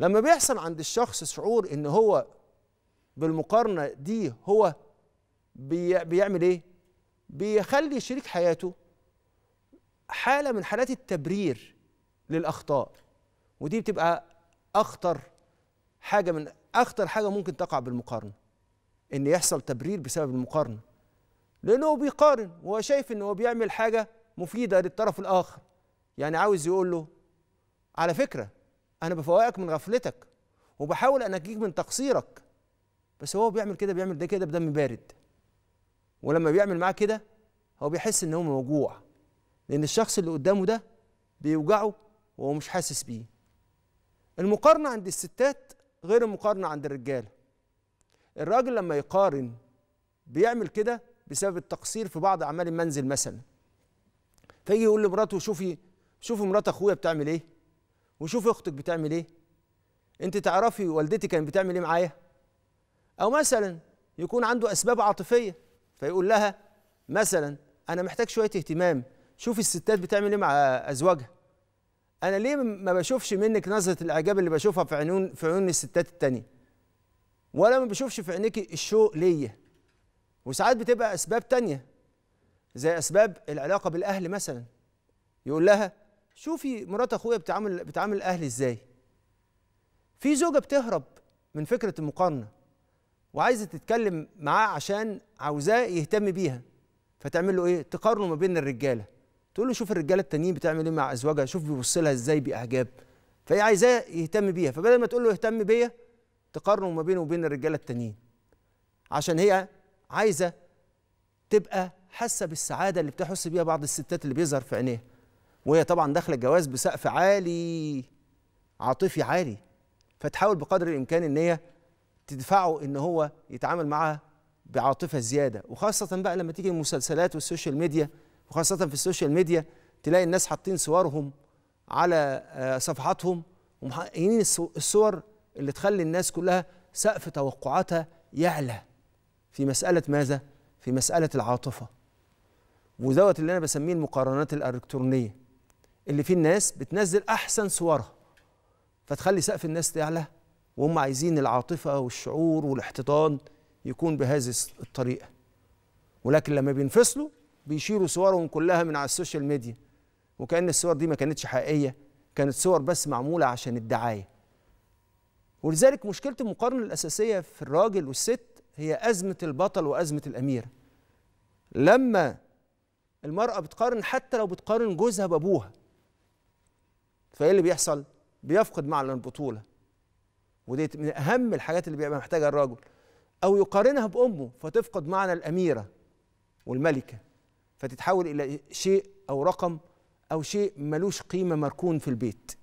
لما بيحصل عند الشخص شعور ان هو بالمقارنه دي هو بي بيعمل ايه بيخلي شريك حياته حاله من حالات التبرير للاخطاء ودي بتبقى اخطر حاجه من اخطر حاجه ممكن تقع بالمقارنه ان يحصل تبرير بسبب المقارنه لانه بيقارن وهو شايف ان هو بيعمل حاجه مفيده للطرف الاخر يعني عاوز يقول له على فكره انا بفوقك من غفلتك وبحاول انجيك من تقصيرك بس هو بيعمل كده بيعمل ده كده بدم بارد ولما بيعمل معاه كده هو بيحس ان هو موجوع لان الشخص اللي قدامه ده بيوجعه وهو مش حاسس بيه المقارنه عند الستات غير المقارنه عند الرجاله الراجل لما يقارن بيعمل كده بسبب التقصير في بعض اعمال المنزل مثلا فيجي يقول لمراته شوفي شوفي مرات اخويا بتعمل ايه وشوفي اختك بتعمل ايه انت تعرفي والدتي كانت بتعمل ايه معايا او مثلا يكون عنده اسباب عاطفيه فيقول لها مثلا انا محتاج شويه اهتمام شوفي الستات بتعمل ايه مع ازواجها انا ليه ما بشوفش منك نظره الاعجاب اللي بشوفها في عيون في عيون الستات التانيه ولا ما بشوفش في عينيكي الشوق ليا وساعات بتبقى اسباب تانيه زي اسباب العلاقه بالاهل مثلا يقول لها شوفي مرات اخويا بتعامل بتعامل اهلي ازاي في زوجه بتهرب من فكره المقارنه وعايزه تتكلم معاه عشان عاوزاه يهتم بيها فتعمل له ايه تقارنه ما بين الرجاله تقول له شوف الرجاله التانيين بتعمل ايه مع ازواجها شوف بيبص لها ازاي باعجاب فهي عايزاه يهتم بيها فبدل ما تقول له اهتم بيا تقارنه ما بينه وبين الرجاله التانيين عشان هي عايزه تبقى حاسه بالسعاده اللي بتحس بيها بعض الستات اللي بيظهر في عينيها وهي طبعا داخله الجواز بسقف عالي عاطفي عالي فتحاول بقدر الامكان ان هي تدفعه ان هو يتعامل معاها بعاطفه زياده وخاصه بقى لما تيجي المسلسلات والسوشيال ميديا وخاصه في السوشيال ميديا تلاقي الناس حاطين صورهم على آه، صفحاتهم ومحققين الصور اللي تخلي الناس كلها سقف توقعاتها يعلى في مساله ماذا في مساله العاطفه ودوت اللي انا بسميه المقارنات الالكترونيه اللي فيه الناس بتنزل احسن صورها فتخلي سقف الناس تعلى وهم عايزين العاطفه والشعور والاحتضان يكون بهذه الطريقه ولكن لما بينفصلوا بيشيروا صورهم كلها من على السوشيال ميديا وكأن الصور دي ما كانتش حقيقية كانت صور بس معمولة عشان الدعاية ولذلك مشكلة المقارنة الأساسية في الراجل والست هي أزمة البطل وأزمة الأميرة لما المرأة بتقارن حتى لو بتقارن جوزها بأبوها فايه اللي بيحصل بيفقد معنى البطوله ودي من اهم الحاجات اللي بيبقى محتاجها الرجل او يقارنها بامه فتفقد معنى الاميره والملكه فتتحول الى شيء او رقم او شيء ملوش قيمه مركون في البيت